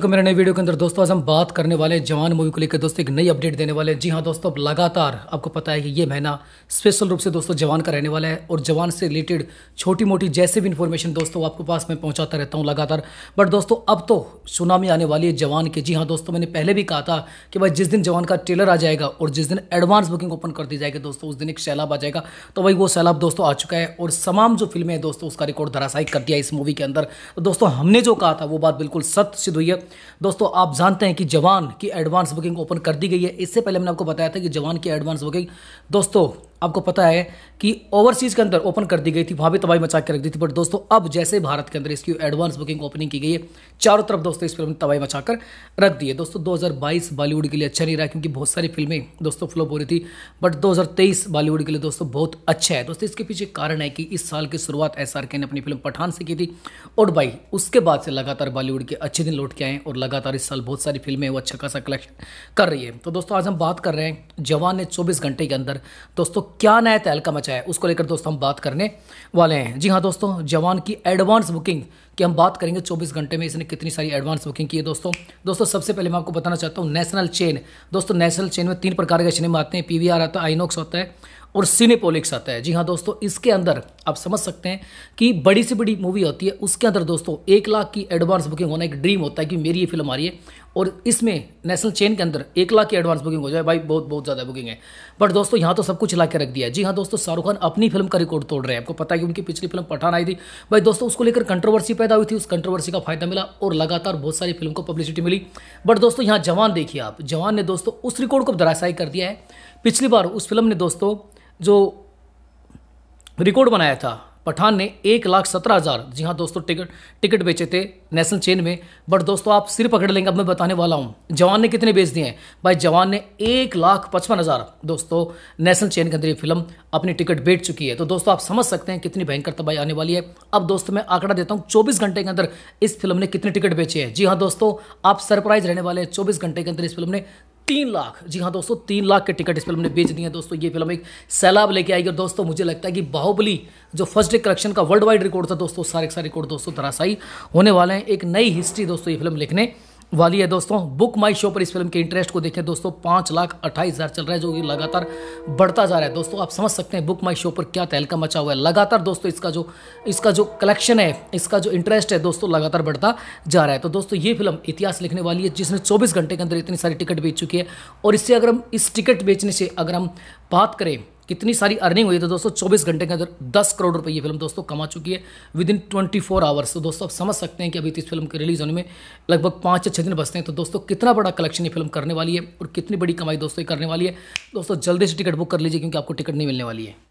को मेरे नए वीडियो के अंदर दोस्तों आज हम बात करने वाले हैं जवान मूवी को लेकर दोस्तों एक नई अपडेट देने वाले हैं जी हाँ दोस्तों अब लगातार आपको पता है कि ये महीना स्पेशल रूप से दोस्तों जवान का रहने वाला है और जवान से रिलेटेड छोटी मोटी जैसे भी इन्फॉर्मेशन दोस्तों आपके पास मैं पहुँचाता रहता हूँ लगातार बट दोस्तों अब तो सुनामी आने वाली है जवान की जी हाँ दोस्तों मैंने पहले भी कहा था कि भाई जिस दिन जवान का ट्रेलर आ जाएगा और जिस दिन एडवांस बुकिंग ओपन कर दी जाएगी दोस्तों उस दिन एक सैलाब आ जाएगा तो भाई वो सैलाब दोस्तों आ चुका है और तमाम जो फिल्में हैं दोस्तों उसका रिकॉर्ड धराशाई कर दिया इस मूवी के अंदर तो दोस्तों हमने जो कहा था वो बात बिल्कुल सत्य सिद्ध हुई है दोस्तों आप जानते हैं कि जवान की एडवांस बुकिंग ओपन कर दी गई है इससे पहले हमने आपको बताया था कि जवान की एडवांस बुकिंग दोस्तों आपको पता है कि ओवरसीज़ के अंदर ओपन कर दी गई थी वहाँ भी तबाही मचा के रख दी थी बट दोस्तों अब जैसे भारत के अंदर इसकी एडवांस बुकिंग ओपनिंग की गई है चारों तरफ दोस्तों इस फिल्म ने तबाही मचा कर रख दी है दोस्तों 2022 बॉलीवुड के लिए अच्छा नहीं रहा क्योंकि बहुत सारी फिल्में दोस्तों फ्लॉप हो रही थी बट दो बॉलीवुड के लिए दोस्तों बहुत अच्छा है दोस्तों इसके पीछे कारण है कि इस साल की शुरुआत एस ने अपनी फिल्म पठान से की थी और भाई उसके बाद से लगातार बॉलीवुड के अच्छे दिन लौट के आए और लगातार इस साल बहुत सारी फिल्में वो अच्छा खासा कलेक्शन कर रही है तो दोस्तों आज हम बात कर रहे हैं जवान ने चौबीस घंटे के अंदर दोस्तों क्या नया तहलका मचा है उसको लेकर दोस्तों हम बात करने वाले हैं जी हाँ दोस्तों जवान की एडवांस बुकिंग कि हम बात करेंगे 24 घंटे में इसने कितनी सारी एडवांस बुकिंग की है दोस्तों दोस्तों सबसे पहले मैं आपको बताना चाहता हूँ नेशनल चेन दोस्तों नेशनल चेन में तीन प्रकार के सिनेमा आते हैं पी आता है आइनोक्स होता है और सिनेपोलिक्स आता है जी हाँ दोस्तों इसके अंदर आप समझ सकते हैं कि बड़ी से बड़ी मूवी होती है उसके अंदर दोस्तों एक लाख की एडवांस बुकिंग होना एक ड्रीम होता है कि मेरी ये फिल्म आ रही है और इसमें नेशनल चेन के अंदर एक लाख की एडवांस बुकिंग हो जाए भाई बहुत बहुत ज़्यादा बुकिंग है बट दोस्तों यहाँ तो सब कुछ ला के रख दिया है जी हाँ दोस्तों शाहरुख खान अपनी फिल्म का रिकॉर्ड तोड़ रहे हैं आपको पता है कि उनकी पिछली फिल्म पठान आई थी भाई दोस्तों उसको लेकर कंट्रोवर्सी पैदा हुई थी उस कंट्रोवर्सी का फायदा मिला और लगातार बहुत सारी फिल्म को पब्लिसिटी मिली बट दोस्तों यहाँ जवान देखिए आप जवान ने दोस्तों उस रिकॉर्ड को धराशायी कर दिया है पिछली बार उस फिल्म ने दोस्तों जो रिकॉर्ड बनाया था पठान ने एक लाख सत्रह हज़ार जी हाँ दोस्तों टिकट टिकट बेचे थे नेशनल चेन में बट दोस्तों आप सिर पकड़ लेंगे अब मैं बताने वाला हूँ जवान ने कितने बेच दिए हैं भाई जवान ने एक लाख पचपन हज़ार दोस्तों नेशनल चेन के अंदर ये फिल्म अपनी टिकट बेच चुकी है तो दोस्तों आप समझ सकते हैं कितनी भयंकर तबाही आने वाली है अब दोस्तों मैं आंकड़ा देता हूँ चौबीस घंटे के अंदर इस फिल्म ने कितने टिकट बेचे हैं जी हाँ दोस्तों आप सरप्राइज रहने वाले हैं चौबीस घंटे के अंदर इस फिल्म ने तीन लाख जी हाँ दोस्तों तीन लाख के टिकट इस फिल्म ने बेच दिए दोस्तों ये फिल्म एक सैलाब लेके आई और दोस्तों मुझे लगता है कि बाहुबली जो फर्स्ट डे कलेक्शन का वर्ल्ड वाइड रिकॉर्ड था दोस्तों सारे सारे रिकॉर्ड दोस्तों तरासाई होने वाले हैं एक नई हिस्ट्री दोस्तों ये फिल्म लिखने वाली है दोस्तों बुक माई शो पर इस फिल्म के इंटरेस्ट को देखें दोस्तों पाँच लाख अट्ठाईस हज़ार चल रहा है जो कि लगातार बढ़ता जा रहा है दोस्तों आप समझ सकते हैं बुक माई शो पर क्या तहलका मचा हुआ है लगातार दोस्तों इसका जो इसका जो कलेक्शन है इसका जो इंटरेस्ट है दोस्तों लगातार बढ़ता जा रहा है तो दोस्तों ये फिल्म इतिहास लिखने वाली है जिसने चौबीस घंटे के अंदर इतनी सारी टिकट बेच चुकी है और इससे अगर हम इस टिकट बेचने से अगर हम बात करें इतनी सारी अर्निंग हुई तो दोस्तों चौबीस घंटे के अंदर दस करोड़ रुपये ये फिल्म दोस्तों कमा चुकी है within twenty four hours तो दोस्तों आप समझ सकते हैं कि अभी तो इस फिल्म के रिलीज होने में लगभग पाँच या छः दिन बचते हैं तो दोस्तों कितना बड़ा कलेक्शन ये फिल्म करने वाली है और कितनी बड़ी कमाई दोस्तों ये करने वाली है दोस्तों जल्दी से टिकट बुक कर लीजिए क्योंकि आपको टिकट नहीं मिलने वाली है